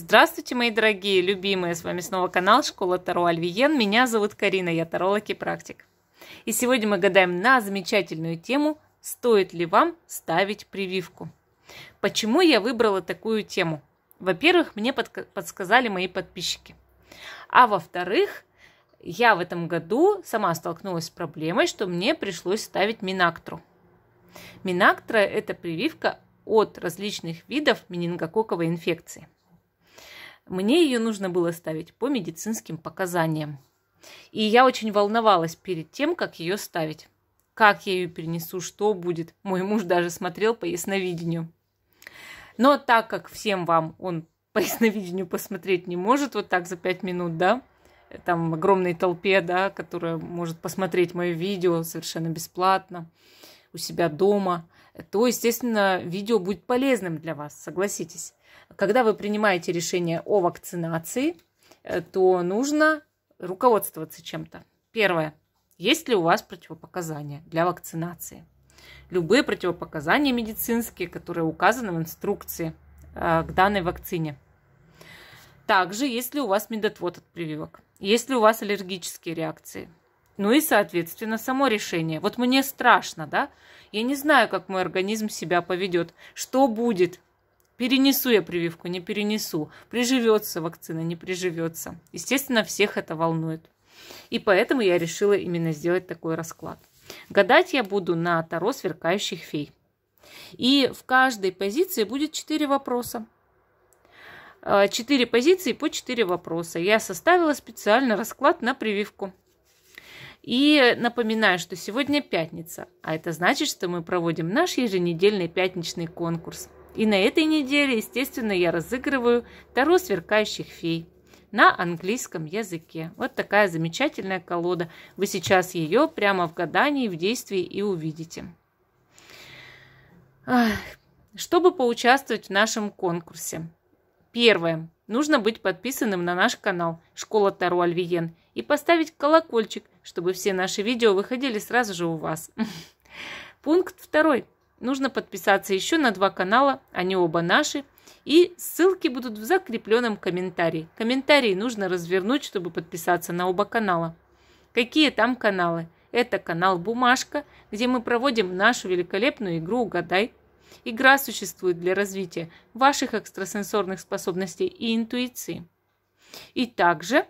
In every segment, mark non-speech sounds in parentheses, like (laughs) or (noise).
Здравствуйте, мои дорогие, любимые! С вами снова канал Школа Таро Альвиен. Меня зовут Карина, я таролог и практик. И сегодня мы гадаем на замечательную тему «Стоит ли вам ставить прививку?». Почему я выбрала такую тему? Во-первых, мне подсказали мои подписчики. А во-вторых, я в этом году сама столкнулась с проблемой, что мне пришлось ставить Минактру. Минактра – это прививка от различных видов менингококковой инфекции – мне ее нужно было ставить по медицинским показаниям. И я очень волновалась перед тем, как ее ставить. Как я ее перенесу, что будет. Мой муж даже смотрел по ясновидению. Но так как всем вам он (laughs) по ясновидению посмотреть не может вот так за пять минут, да, там огромной толпе, да, которая может посмотреть мое видео совершенно бесплатно у себя дома, то, естественно, видео будет полезным для вас, согласитесь. Когда вы принимаете решение о вакцинации, э, то нужно руководствоваться чем-то. Первое. Есть ли у вас противопоказания для вакцинации? Любые противопоказания медицинские, которые указаны в инструкции э, к данной вакцине. Также, есть ли у вас медотвод от прививок, Есть ли у вас аллергические реакции, ну и, соответственно, само решение. Вот мне страшно, да? Я не знаю, как мой организм себя поведет. Что будет? Перенесу я прививку, не перенесу. Приживется вакцина, не приживется. Естественно, всех это волнует. И поэтому я решила именно сделать такой расклад. Гадать я буду на Таро сверкающих фей. И в каждой позиции будет 4 вопроса. 4 э, позиции по 4 вопроса. Я составила специально расклад на прививку. И напоминаю, что сегодня пятница, а это значит, что мы проводим наш еженедельный пятничный конкурс. И на этой неделе, естественно, я разыгрываю Таро сверкающих фей на английском языке. Вот такая замечательная колода. Вы сейчас ее прямо в гадании, в действии и увидите. Чтобы поучаствовать в нашем конкурсе. Первое. Нужно быть подписанным на наш канал «Школа Таро Альвиен» и поставить колокольчик, чтобы все наши видео выходили сразу же у вас. (laughs) Пункт второй. Нужно подписаться еще на два канала, они оба наши, и ссылки будут в закрепленном комментарии. Комментарии нужно развернуть, чтобы подписаться на оба канала. Какие там каналы? Это канал «Бумажка», где мы проводим нашу великолепную игру «Угадай», Игра существует для развития ваших экстрасенсорных способностей и интуиции. И также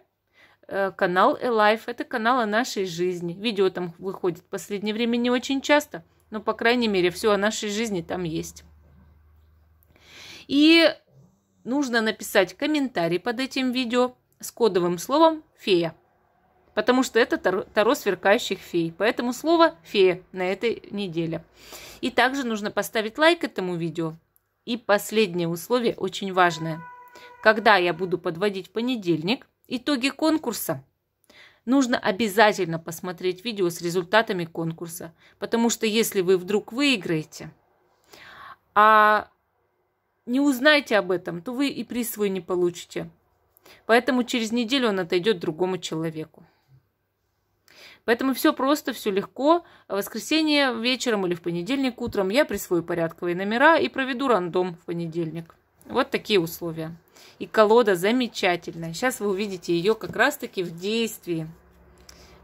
э, канал Alive – это канал о нашей жизни. Видео там выходит в последнее время не очень часто, но, по крайней мере, все о нашей жизни там есть. И нужно написать комментарий под этим видео с кодовым словом «фея» потому что это таро сверкающих фей. Поэтому слово «фея» на этой неделе. И также нужно поставить лайк этому видео. И последнее условие очень важное. Когда я буду подводить понедельник итоги конкурса, нужно обязательно посмотреть видео с результатами конкурса. Потому что если вы вдруг выиграете, а не узнаете об этом, то вы и приз свой не получите. Поэтому через неделю он отойдет другому человеку. Поэтому все просто, все легко. В воскресенье вечером или в понедельник утром я присвою порядковые номера и проведу рандом в понедельник. Вот такие условия. И колода замечательная. Сейчас вы увидите ее как раз-таки в действии.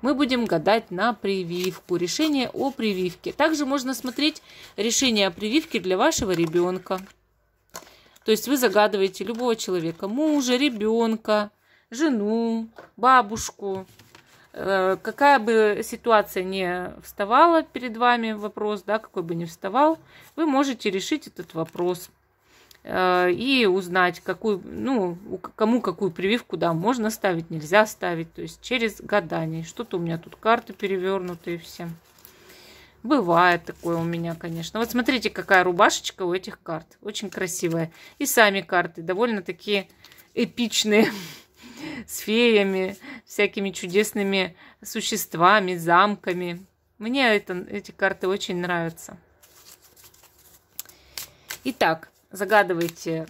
Мы будем гадать на прививку. Решение о прививке. Также можно смотреть решение о прививке для вашего ребенка. То есть вы загадываете любого человека. Мужа, ребенка, жену, бабушку, Э, какая бы ситуация не вставала перед вами вопрос, да, какой бы не вставал, вы можете решить этот вопрос э, и узнать, какую, ну, кому какую прививку, да, можно ставить, нельзя ставить, то есть через гадание. Что-то у меня тут карты перевернутые все. Бывает такое у меня, конечно. Вот смотрите, какая рубашечка у этих карт. Очень красивая. И сами карты довольно такие эпичные с феями, всякими чудесными существами, замками. Мне это, эти карты очень нравятся. Итак, загадывайте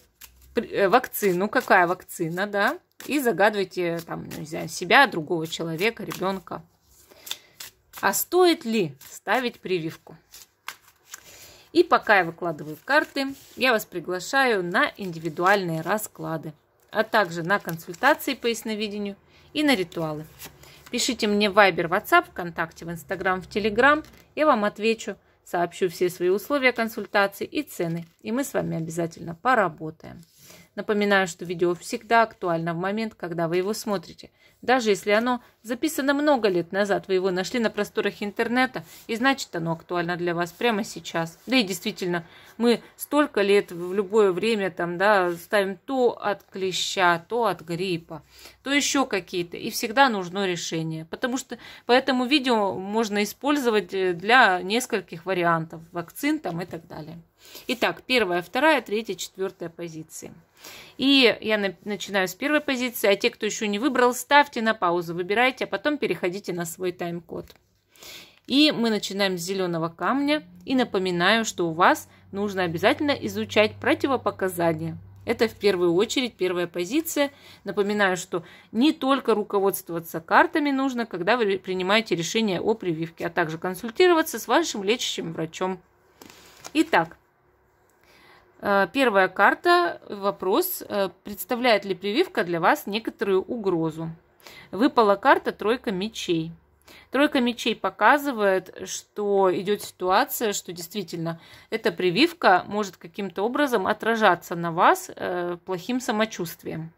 э, вакцину, какая вакцина, да, и загадывайте там, ну, нельзя себя, другого человека, ребенка. А стоит ли ставить прививку? И пока я выкладываю карты, я вас приглашаю на индивидуальные расклады а также на консультации по ясновидению и на ритуалы. Пишите мне в Viber, WhatsApp, ВКонтакте, в Instagram, в Telegram. Я вам отвечу, сообщу все свои условия консультации и цены. И мы с вами обязательно поработаем. Напоминаю, что видео всегда актуально в момент, когда вы его смотрите даже если оно записано много лет назад, вы его нашли на просторах интернета, и значит оно актуально для вас прямо сейчас. Да и действительно, мы столько лет в любое время там, да, ставим то от клеща, то от гриппа, то еще какие-то, и всегда нужно решение. Потому что поэтому видео можно использовать э, для нескольких вариантов вакцин там и так далее. Итак, первая, вторая, третья, четвертая позиции. И я начинаю с первой позиции, а те, кто еще не выбрал, ставьте ставьте на паузу, выбирайте, а потом переходите на свой тайм-код. И мы начинаем с зеленого камня. И напоминаю, что у вас нужно обязательно изучать противопоказания. Это в первую очередь первая позиция. Напоминаю, что не только руководствоваться картами нужно, когда вы принимаете решение о прививке, а также консультироваться с вашим лечащим врачом. Итак, э, первая карта, вопрос, э, представляет ли прививка для вас некоторую угрозу. Выпала карта тройка мечей. Тройка мечей показывает, что идет ситуация, что действительно эта прививка может каким-то образом отражаться на вас э, плохим самочувствием.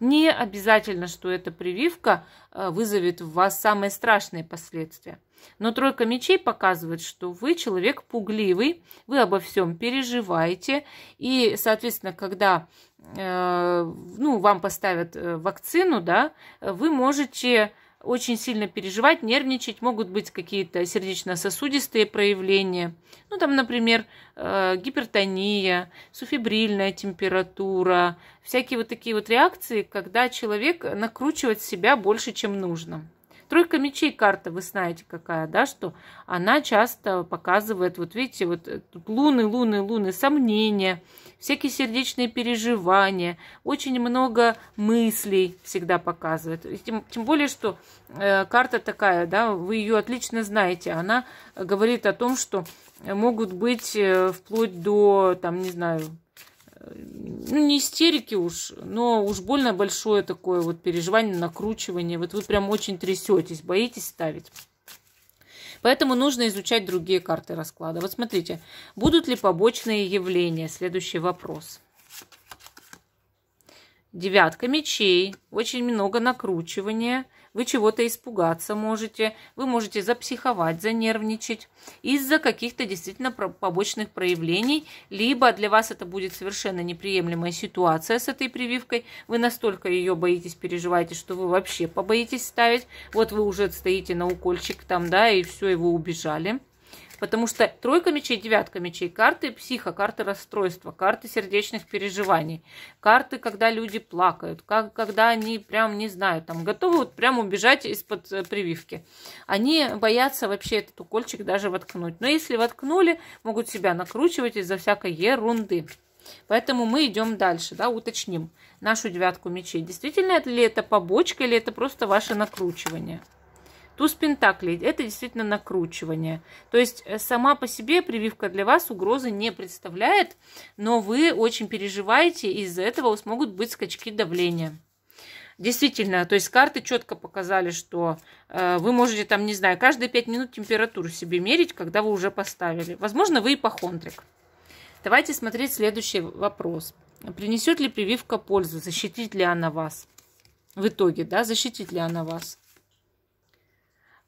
Не обязательно, что эта прививка э, вызовет в вас самые страшные последствия. Но тройка мечей показывает, что вы человек пугливый, вы обо всем переживаете, и, соответственно, когда Э, ну, вам поставят э, вакцину, да, вы можете очень сильно переживать, нервничать, могут быть какие-то сердечно-сосудистые проявления. Ну, там, например, э, гипертония, суфибрильная температура, всякие вот такие вот реакции, когда человек накручивает себя больше, чем нужно. Тройка мечей карта, вы знаете какая, да, что она часто показывает, вот видите, вот э, тут луны, луны, луны, сомнения, всякие сердечные переживания, очень много мыслей всегда показывает. тем, тем более, что э, карта такая, да, вы ее отлично знаете, она говорит о том, что могут быть э, вплоть до, там, не знаю, ну, не истерики уж, но уж больно большое такое вот переживание, накручивание. Вот вы прям очень трясетесь, боитесь ставить. Поэтому нужно изучать другие карты расклада. Вот смотрите, будут ли побочные явления? Следующий вопрос. Девятка мечей. Очень много накручивания вы чего-то испугаться можете, вы можете запсиховать, занервничать из-за каких-то действительно побочных проявлений, либо для вас это будет совершенно неприемлемая ситуация с этой прививкой, вы настолько ее боитесь, переживаете, что вы вообще побоитесь ставить, вот вы уже стоите на укольчик там, да, и все, и вы убежали. Потому что тройка мечей, девятка мечей, карты психа, карты расстройства, карты сердечных переживаний, карты, когда люди плакают, как, когда они прям, не знают, там готовы вот прям убежать из-под э, прививки. Они боятся вообще этот укольчик даже воткнуть. Но если воткнули, могут себя накручивать из-за всякой ерунды. Поэтому мы идем дальше, да, уточним нашу девятку мечей. Действительно ли это побочка или это просто ваше накручивание? Туз Пентаклей – это действительно накручивание. То есть э, сама по себе прививка для вас угрозы не представляет, но вы очень переживаете, и из-за этого смогут быть скачки давления. Действительно, то есть карты четко показали, что э, вы можете там, не знаю, каждые 5 минут температуру себе мерить, когда вы уже поставили. Возможно, вы ипохондрик. Давайте смотреть следующий вопрос. Принесет ли прививка пользу? Защитит ли она вас? В итоге, да, защитит ли она вас?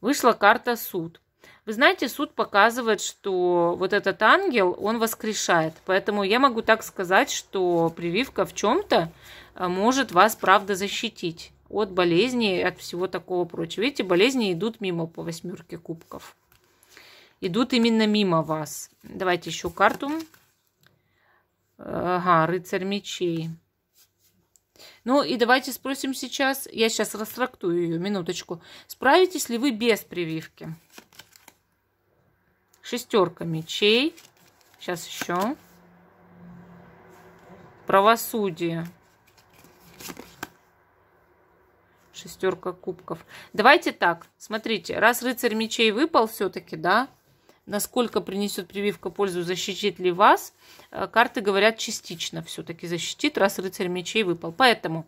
вышла карта суд. Вы знаете, суд показывает, что вот этот ангел, он воскрешает. Поэтому я могу так сказать, что прививка в чем-то э, может вас, правда, защитить от болезней, от всего такого прочего. Видите, болезни идут мимо по восьмерке кубков. Идут именно мимо вас. Давайте еще карту. Э, ага, рыцарь мечей. Ну и давайте спросим сейчас, я сейчас растрактую ее, минуточку. Справитесь ли вы без прививки? Шестерка мечей. Сейчас еще. Правосудие. Шестерка кубков. Давайте так, смотрите, раз рыцарь мечей выпал все-таки, да, насколько принесет прививка пользу, защитит ли вас, э, карты говорят частично все-таки защитит, раз рыцарь мечей выпал. Поэтому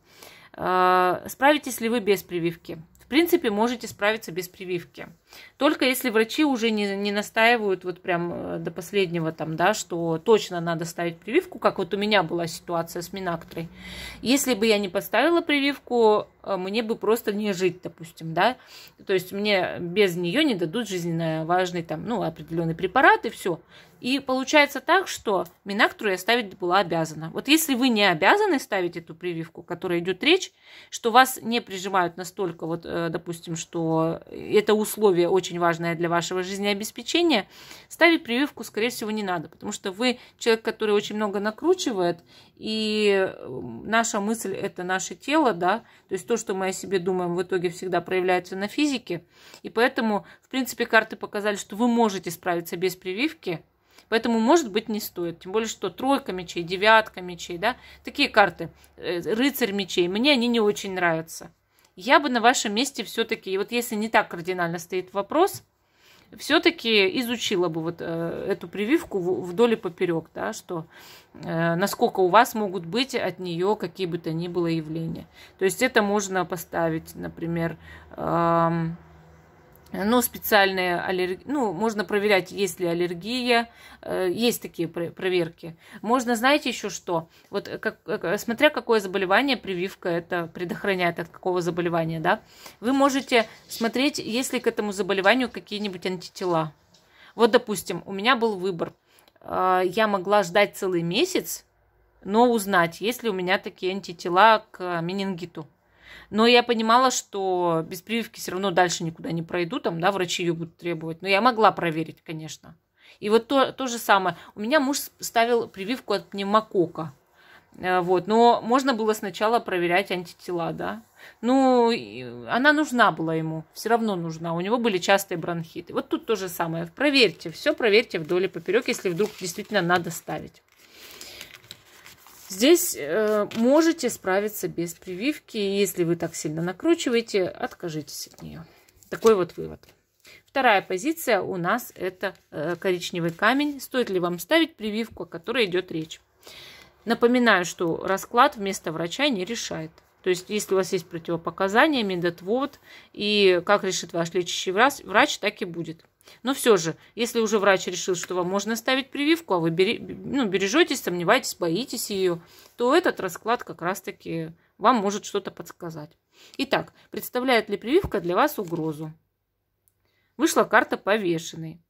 э, справитесь ли вы без прививки? В принципе, можете справиться без прививки. Только если врачи уже не, не настаивают вот прям э, до последнего там, да, что точно надо ставить прививку, как вот у меня была ситуация с Минактрой. Если бы я не поставила прививку, э, мне бы просто не жить, допустим, да. То есть мне без нее не дадут жизненно важный там, ну, определенный препарат и все. И получается так, что Минактру я ставить была обязана. Вот если вы не обязаны ставить эту прививку, о которой идет речь, что вас не прижимают настолько, вот, э, допустим, что это условие очень важная для вашего жизнеобеспечения, ставить прививку, скорее всего, не надо, потому что вы человек, который очень много накручивает, и э, наша мысль – это наше тело, да, то есть то, что мы о себе думаем, в итоге всегда проявляется на физике, и поэтому, в принципе, карты показали, что вы можете справиться без прививки, Поэтому, может быть, не стоит. Тем более, что тройка мечей, девятка мечей, да, такие карты, э, рыцарь мечей, мне они не очень нравятся я бы на вашем месте все-таки, вот если не так кардинально стоит вопрос, все-таки изучила бы вот э, эту прививку вдоль и поперек, да, что э, насколько у вас могут быть от нее какие бы то ни было явления. То есть это можно поставить, например, э, но ну, специальные аллергии, ну, можно проверять, есть ли аллергия, э, есть такие проверки. Можно, знаете, еще что? Вот как, э, смотря какое заболевание, прививка это предохраняет от какого заболевания, да? Вы можете смотреть, есть ли к этому заболеванию какие-нибудь антитела. Вот, допустим, у меня был выбор. Э, я могла ждать целый месяц, но узнать, есть ли у меня такие антитела к менингиту. Но я понимала, что без прививки все равно дальше никуда не пройду, там, да, врачи ее будут требовать. Но я могла проверить, конечно. И вот то, то же самое. У меня муж ставил прививку от пневмокока. Э, вот, но можно было сначала проверять антитела, да. Ну, она нужна была ему, все равно нужна. У него были частые бронхиты. Вот тут то же самое. Проверьте, все проверьте вдоль и поперек, если вдруг действительно надо ставить. Здесь э, можете справиться без прививки. Если вы так сильно накручиваете, откажитесь от нее. Такой вот вывод. Вторая позиция у нас это э, коричневый камень. Стоит ли вам ставить прививку, о которой идет речь? Напоминаю, что расклад вместо врача не решает. То есть, если у вас есть противопоказания, медотвод, и как решит ваш лечащий врач, врач так и будет. Но все же, если уже врач решил, что вам можно ставить прививку, а вы бери, ну, бережетесь, сомневаетесь, боитесь ее, то этот расклад как раз-таки вам может что-то подсказать. Итак, представляет ли прививка для вас угрозу? Вышла карта повешенный.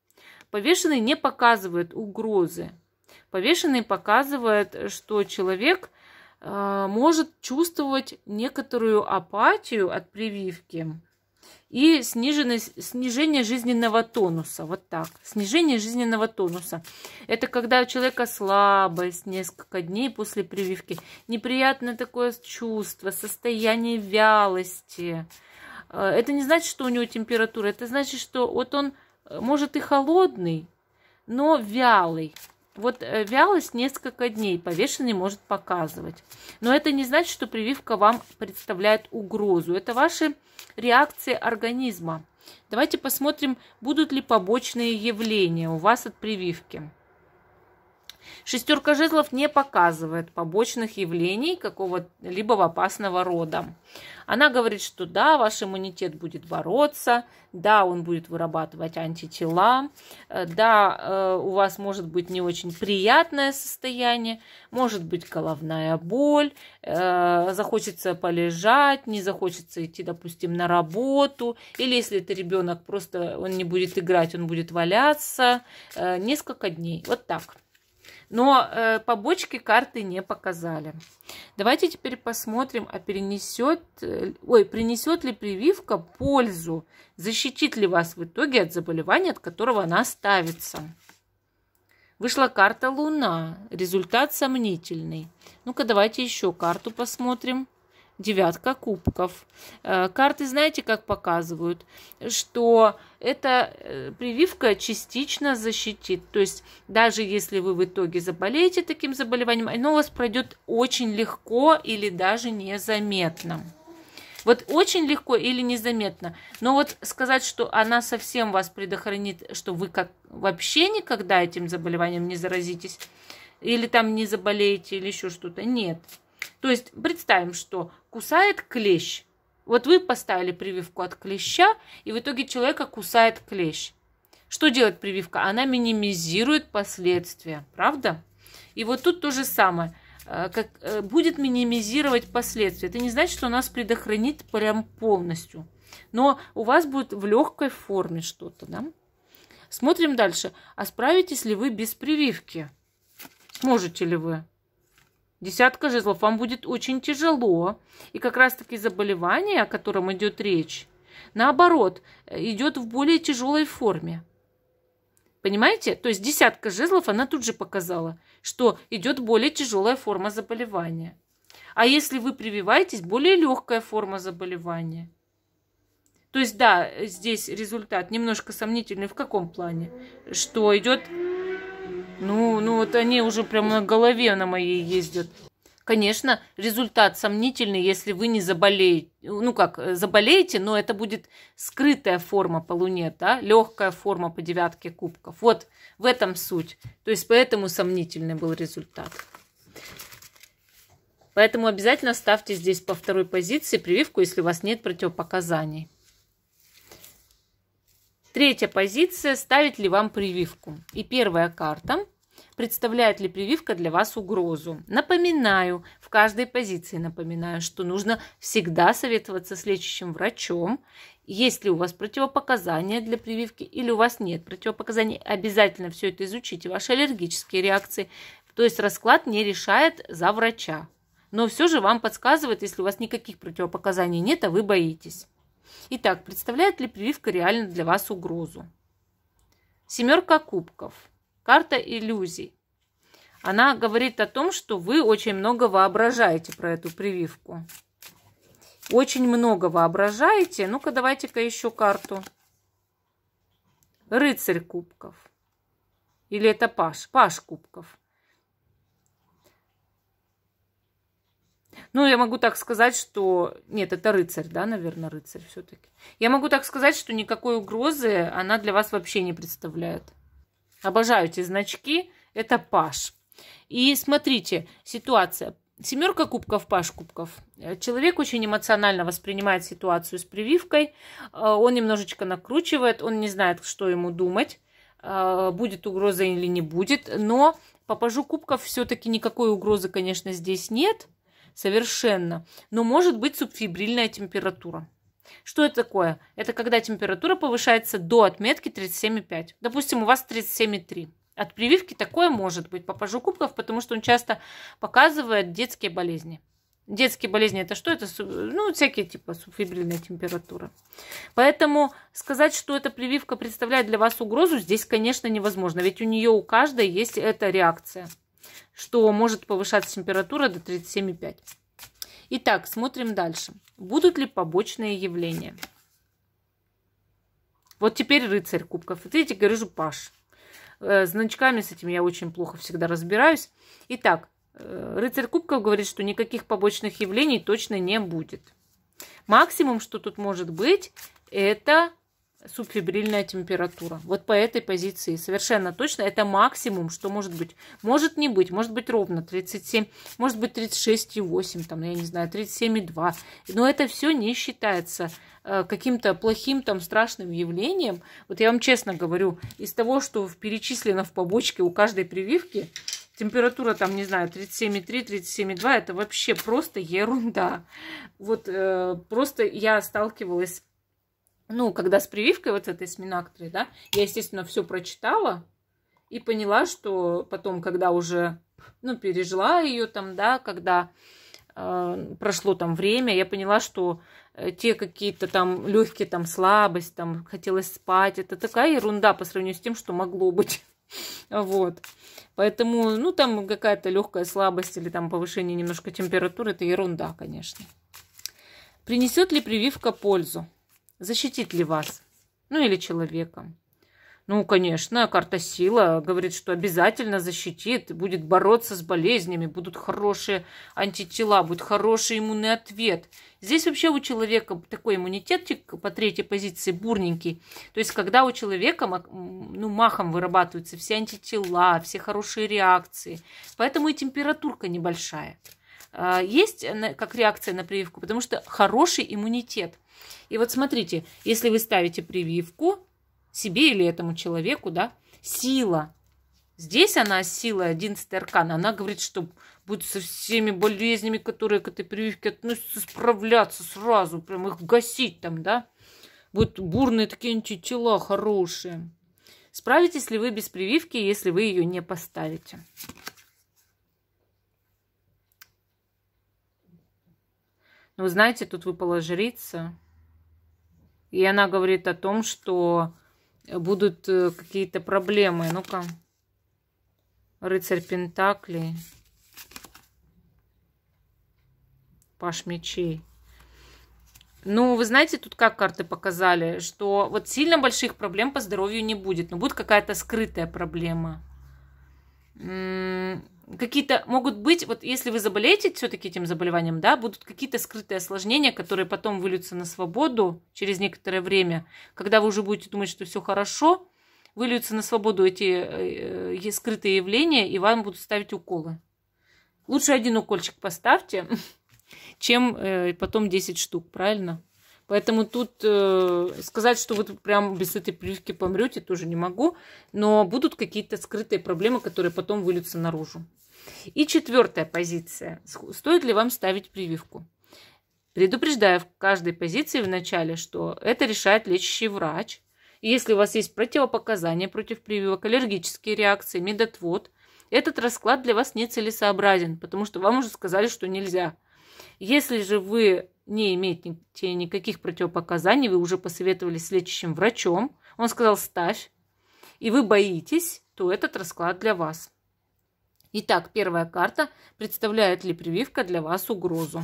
Повешенный не показывает угрозы. Повешенный показывает, что человек а, может чувствовать некоторую апатию от прививки и снижение жизненного тонуса. Вот так. Снижение жизненного тонуса. Это когда у человека слабость несколько дней после прививки. Неприятное такое чувство, состояние вялости. А, это не значит, что у него температура. Это значит, что вот он, э, может, и холодный, но вялый. Вот э, вялость несколько дней повешенный может показывать. Но это не значит, что прививка вам представляет угрозу. Это ваши реакции организма. Давайте посмотрим, будут ли побочные явления у вас от прививки. Шестерка жезлов не показывает побочных явлений какого-либо опасного рода. Она говорит, что да, ваш иммунитет будет бороться, да, он будет вырабатывать антитела, э, да, э, у вас может быть не очень приятное состояние, может быть головная боль, э, захочется полежать, не захочется идти, допустим, на работу, или если это ребенок, просто он не будет играть, он будет валяться несколько дней. Вот так. Но э, побочки карты не показали. Давайте теперь посмотрим, а перенесет, э, ой, принесет ли прививка пользу, защитит ли вас в итоге от заболевания, от которого она ставится. Вышла карта Луна, результат сомнительный. Ну-ка, давайте еще карту посмотрим девятка кубков. Э, карты знаете, как показывают, что эта э, прививка частично защитит. То есть даже если вы в итоге заболеете таким заболеванием, оно у вас пройдет очень легко или даже незаметно. Вот очень легко или незаметно. Но вот сказать, что она совсем вас предохранит, что вы как вообще никогда этим заболеванием не заразитесь, или там не заболеете, или еще что-то, нет. То есть представим, что кусает клещ. Вот вы поставили прививку от клеща, и в итоге человека кусает клещ. Что делает прививка? Она минимизирует последствия, правда? И вот тут то же самое. Э, как, э, будет минимизировать последствия. Это не значит, что нас предохранит прям полностью. Но у вас будет в легкой форме что-то, да? Смотрим дальше. А справитесь ли вы без прививки? Сможете ли вы? Десятка жезлов вам будет очень тяжело. И как раз-таки заболевание, о котором идет речь, наоборот, э, идет в более тяжелой форме. Понимаете? То есть десятка жезлов, она тут же показала, что идет более тяжелая форма заболевания. А если вы прививаетесь, более легкая форма заболевания. То есть, да, здесь результат немножко сомнительный. В каком плане? Что идет ну, ну вот они уже прямо на голове на моей ездят. Конечно, результат сомнительный, если вы не заболеете. Ну как, заболеете, но это будет скрытая форма по Луне, да? Легкая форма по девятке кубков. Вот в этом суть. То есть поэтому сомнительный был результат. Поэтому обязательно ставьте здесь по второй позиции прививку, если у вас нет противопоказаний. Третья позиция – ставить ли вам прививку. И первая карта – представляет ли прививка для вас угрозу. Напоминаю, в каждой позиции напоминаю, что нужно всегда советоваться с лечащим врачом. Есть ли у вас противопоказания для прививки или у вас нет противопоказаний, обязательно все это изучите, ваши аллергические реакции. То есть расклад не решает за врача но все же вам подсказывает, если у вас никаких противопоказаний нет, а вы боитесь. Итак, представляет ли прививка реально для вас угрозу? Семерка кубков. Карта иллюзий. Она говорит о том, что вы очень много воображаете про эту прививку. Очень много воображаете. Ну-ка, давайте-ка еще карту. Рыцарь кубков. Или это Паш? Паш кубков. Ну, я могу так сказать, что... Нет, это рыцарь, да, наверное, рыцарь все-таки. Я могу так сказать, что никакой угрозы она для вас вообще не представляет. Обожаю эти значки. Это паш. И смотрите, ситуация. Семерка кубков, паш кубков. Э, человек очень эмоционально воспринимает ситуацию с прививкой. Э, он немножечко накручивает, он не знает, что ему думать э, будет угроза или не будет. Но по пажу кубков все-таки никакой угрозы, конечно, здесь нет совершенно, но может быть субфибрильная температура. Что это такое? Это когда температура повышается до отметки 37,5. Допустим, у вас 37,3. От прививки такое может быть, попажу кубков, потому что он часто показывает детские болезни. Детские болезни это что? Это ну, всякие типа субфибрильная температура. Поэтому сказать, что эта прививка представляет для вас угрозу, здесь, конечно, невозможно. Ведь у нее у каждой есть эта реакция что может повышаться температура до 37,5. Итак, смотрим дальше. Будут ли побочные явления? Вот теперь рыцарь кубков. Вот видите, говорю же паш. Э, значками с этим я очень плохо всегда разбираюсь. Итак, э, рыцарь кубков говорит, что никаких побочных явлений точно не будет. Максимум, что тут может быть, это субфибрильная температура. Вот по этой позиции совершенно точно это максимум, что может быть. Может не быть, может быть ровно 37, может быть 36,8, там, я не знаю, 37,2. Но это все не считается э, каким-то плохим там страшным явлением. Вот я вам честно говорю, из того, что перечислено в побочке у каждой прививки, температура там, не знаю, 37,3, 37,2, это вообще просто ерунда. Вот э, просто я сталкивалась ну, когда с прививкой вот этой с Минактрой, да, я, естественно, все прочитала и поняла, что потом, когда уже, ну, пережила ее там, да, когда э, прошло там время, я поняла, что э, те какие-то там легкие там слабость, там хотелось спать, это такая ерунда по сравнению с тем, что могло быть. (laughs) Вот. Поэтому, ну, там какая-то легкая слабость или там повышение немножко температуры, это ерунда, конечно. Принесет ли прививка пользу? Защитит ли вас? Ну или человека? Ну, конечно, карта сила говорит, что обязательно защитит, будет бороться с болезнями, будут хорошие антитела, будет хороший иммунный ответ. Здесь вообще у человека такой иммунитетчик по третьей позиции бурненький. То есть, когда у человека ну, махом вырабатываются все антитела, все хорошие реакции. Поэтому и температурка небольшая. А, есть э, как реакция на прививку, потому что хороший иммунитет – и вот смотрите, если вы ставите прививку себе или этому человеку, да, сила. Здесь она, сила 11 аркан, она говорит, что будет со всеми болезнями, которые к этой прививке относятся, справляться сразу, прям их гасить там, да. Будут бурные такие антитела хорошие. Справитесь ли вы без прививки, если вы ее не поставите? Ну, знаете, тут выпала жрица. И она говорит о том, что будут э, какие-то проблемы. Ну-ка. Рыцарь Пентакли. Паш мечей. Ну, вы знаете, тут как карты показали, что вот сильно больших проблем по здоровью не будет, но будет какая-то скрытая проблема какие-то могут быть, вот если вы заболеете все-таки этим заболеванием, да, будут какие-то скрытые осложнения, которые потом выльются на свободу через некоторое время, когда вы уже будете думать, что все хорошо, выльются на свободу эти э, э, скрытые явления, и вам будут ставить уколы. Лучше один укольчик поставьте, (laughs) чем э, потом 10 штук, правильно? Поэтому тут э, сказать, что вы прям без этой прививки помрете, тоже не могу. Но будут какие-то скрытые проблемы, которые потом выльются наружу. И четвертая позиция. Стоит ли вам ставить прививку? Предупреждаю в каждой позиции в начале, что это решает лечащий врач. И если у вас есть противопоказания против прививок, аллергические реакции, медотвод, этот расклад для вас нецелесообразен, потому что вам уже сказали, что нельзя. Если же вы не имеете никаких противопоказаний, вы уже посоветовались с лечащим врачом, он сказал «ставь», и вы боитесь, то этот расклад для вас. Итак, первая карта. Представляет ли прививка для вас угрозу?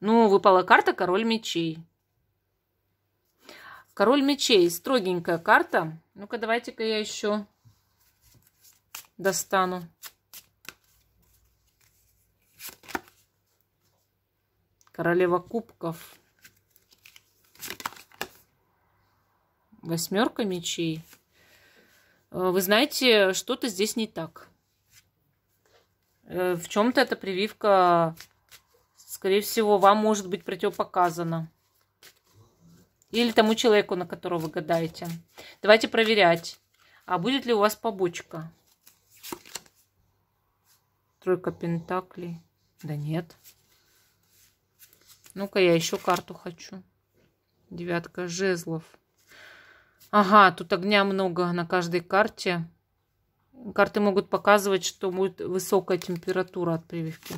Ну, выпала карта «Король мечей». Король мечей. Строгенькая карта. Ну-ка, давайте-ка я еще достану. Королева кубков. Восьмерка мечей. Э, вы знаете, что-то здесь не так. Э, в чем-то эта прививка, скорее всего, вам может быть противопоказана. Или тому человеку, на которого вы гадаете. Давайте проверять, а будет ли у вас побочка. Тройка пентаклей. Да нет. Нет. Ну-ка, я еще карту хочу. Девятка жезлов. Ага, тут огня много на каждой карте. Карты могут показывать, что будет высокая температура от прививки.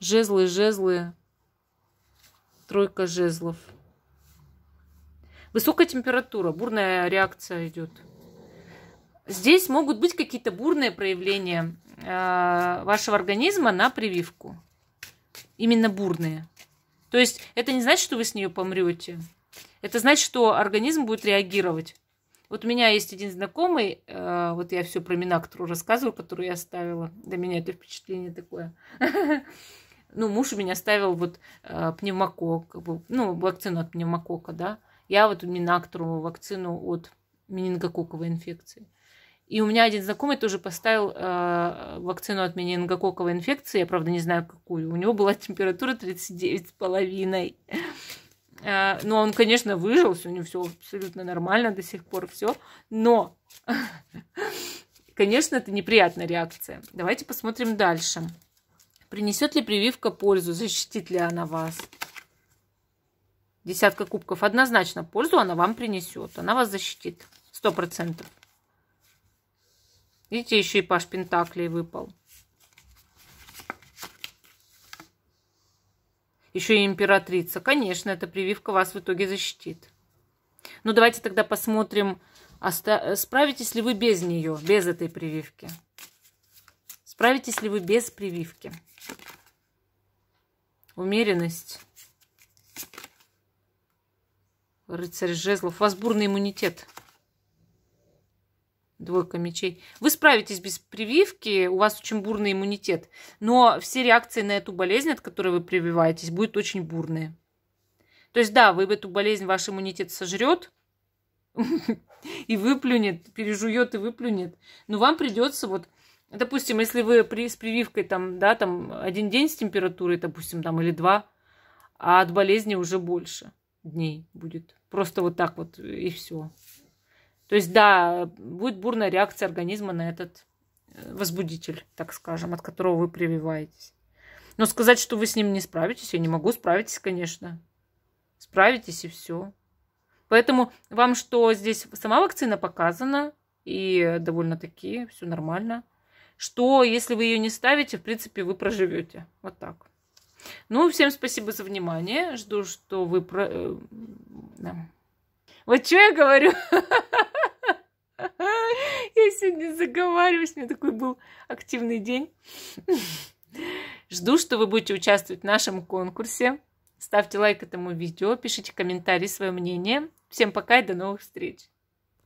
Жезлы, жезлы. Тройка жезлов. Высокая температура, бурная реакция идет. Здесь могут быть какие-то бурные проявления э, вашего организма на прививку именно бурные. То есть это не значит, что вы с нее помрете. Это значит, что организм будет реагировать. Вот у меня есть один знакомый, э, вот я все про Минактору рассказывала, которую я оставила. Для меня это впечатление такое. (laughs) Ну, муж у меня ставил вот э, пневмокок, ну, вакцину от пневмокока, да. Я вот Минактору вакцину от менингококковой инфекции. И у меня один знакомый тоже поставил э, вакцину от менингококковой инфекции, я, правда, не знаю какую. У него была (laughs) температура 39,5. Э, ну, он, конечно, выжил, у него все абсолютно нормально до сих пор, все. Но, (laughs) конечно, это неприятная реакция. Давайте посмотрим дальше. Принесет ли прививка пользу? Защитит ли она вас? Десятка кубков. Однозначно пользу она вам принесет. Она вас защитит. Сто процентов. Видите, еще и паш пентаклей выпал. Еще и императрица. Конечно, эта прививка вас в итоге защитит. Ну, давайте тогда посмотрим, справитесь ли вы без нее, без этой прививки. Справитесь ли вы без прививки? Умеренность. Рыцарь жезлов. У вас бурный иммунитет. Двойка мечей. Вы справитесь без прививки, у вас очень бурный иммунитет. Но все реакции на эту болезнь, от которой вы прививаетесь, будут очень бурные. То есть, да, вы эту болезнь, ваш иммунитет сожрет (laughs) и выплюнет, пережует и выплюнет. Но вам придется вот Допустим, если вы при, с прививкой там, да, там один день с температурой, допустим, там или два, а от болезни уже больше дней будет. Просто вот так вот и все. То есть, да, будет бурная реакция организма на этот э, возбудитель, так скажем, от которого вы прививаетесь. Но сказать, что вы с ним не справитесь, я не могу. Справитесь, конечно. Справитесь и все. Поэтому вам что здесь сама вакцина показана, и довольно-таки все нормально. Что, если вы ее не ставите, в принципе, вы проживете. Вот так. Ну, всем спасибо за внимание. Жду, что вы... Про... Э, да. Вот что я говорю? (laughs) Я сегодня заговариваюсь, у меня такой был активный день. Жду, что вы будете участвовать в нашем конкурсе. Ставьте лайк этому видео, пишите комментарии, свое мнение. Всем пока и до новых встреч!